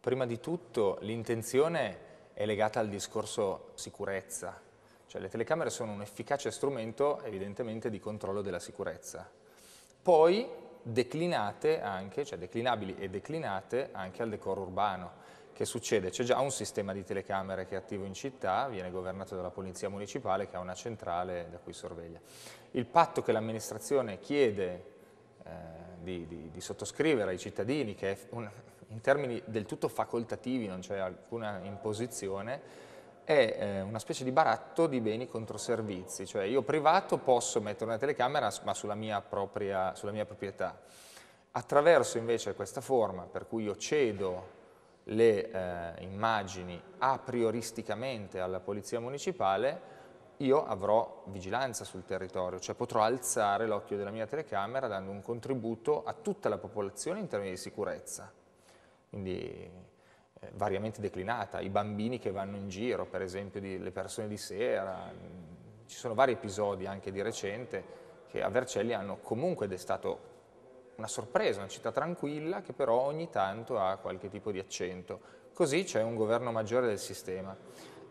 Prima di tutto l'intenzione è legata al discorso sicurezza, cioè le telecamere sono un efficace strumento evidentemente di controllo della sicurezza. Poi declinate anche, cioè declinabili e declinate anche al decoro urbano. Che succede? C'è già un sistema di telecamere che è attivo in città, viene governato dalla polizia municipale che ha una centrale da cui sorveglia. Il patto che l'amministrazione chiede eh, di, di, di sottoscrivere ai cittadini, che è un, in termini del tutto facoltativi, non c'è alcuna imposizione, è eh, una specie di baratto di beni contro servizi, cioè io privato posso mettere una telecamera ma sulla mia, propria, sulla mia proprietà. Attraverso invece questa forma per cui io cedo le eh, immagini a prioristicamente alla polizia municipale, io avrò vigilanza sul territorio, cioè potrò alzare l'occhio della mia telecamera dando un contributo a tutta la popolazione in termini di sicurezza quindi eh, variamente declinata, i bambini che vanno in giro, per esempio di, le persone di sera, mm, ci sono vari episodi anche di recente che a Vercelli hanno comunque destato una sorpresa, una città tranquilla che però ogni tanto ha qualche tipo di accento. Così c'è un governo maggiore del sistema.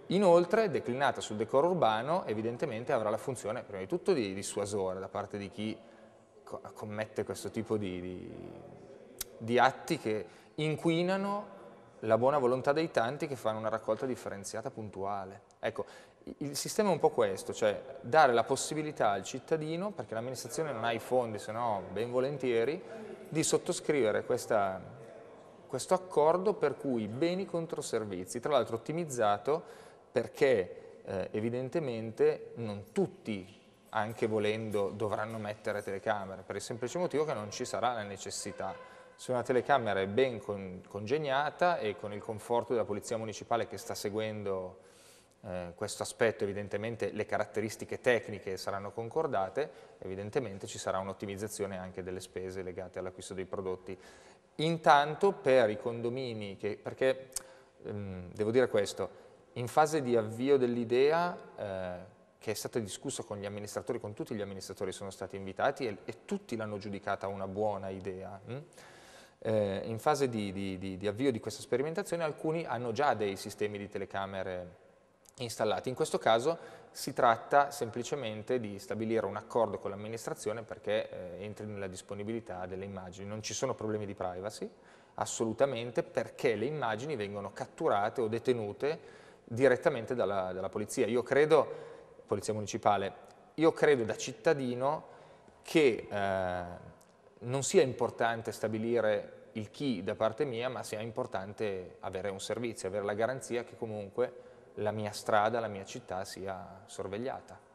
Inoltre, declinata sul decoro urbano, evidentemente avrà la funzione prima di tutto di dissuasore da parte di chi commette questo tipo di, di, di atti che inquinano la buona volontà dei tanti che fanno una raccolta differenziata puntuale. Ecco, il sistema è un po' questo, cioè dare la possibilità al cittadino, perché l'amministrazione non ha i fondi, se no ben volentieri, di sottoscrivere questa, questo accordo per cui beni contro servizi, tra l'altro ottimizzato perché eh, evidentemente non tutti anche volendo dovranno mettere telecamere per il semplice motivo che non ci sarà la necessità se una telecamera è ben con, congegnata e con il conforto della Polizia Municipale che sta seguendo eh, questo aspetto, evidentemente le caratteristiche tecniche saranno concordate, evidentemente ci sarà un'ottimizzazione anche delle spese legate all'acquisto dei prodotti. Intanto per i condomini, che, perché ehm, devo dire questo, in fase di avvio dell'idea eh, che è stata discussa con gli amministratori, con tutti gli amministratori sono stati invitati e, e tutti l'hanno giudicata una buona idea. Mh? Hm? Eh, in fase di, di, di, di, avvio di questa sperimentazione alcuni hanno già dei sistemi di telecamere installati. In questo caso si tratta semplicemente di stabilire un accordo con l'amministrazione perché eh, entri nella disponibilità delle immagini. Non ci sono problemi di privacy, assolutamente, perché le immagini vengono catturate o detenute direttamente dalla, dalla polizia. Io credo, polizia municipale, io credo da cittadino che... Eh, non sia importante stabilire il chi da parte mia, ma sia importante avere un servizio, avere la garanzia che comunque la mia strada, la mia città sia sorvegliata.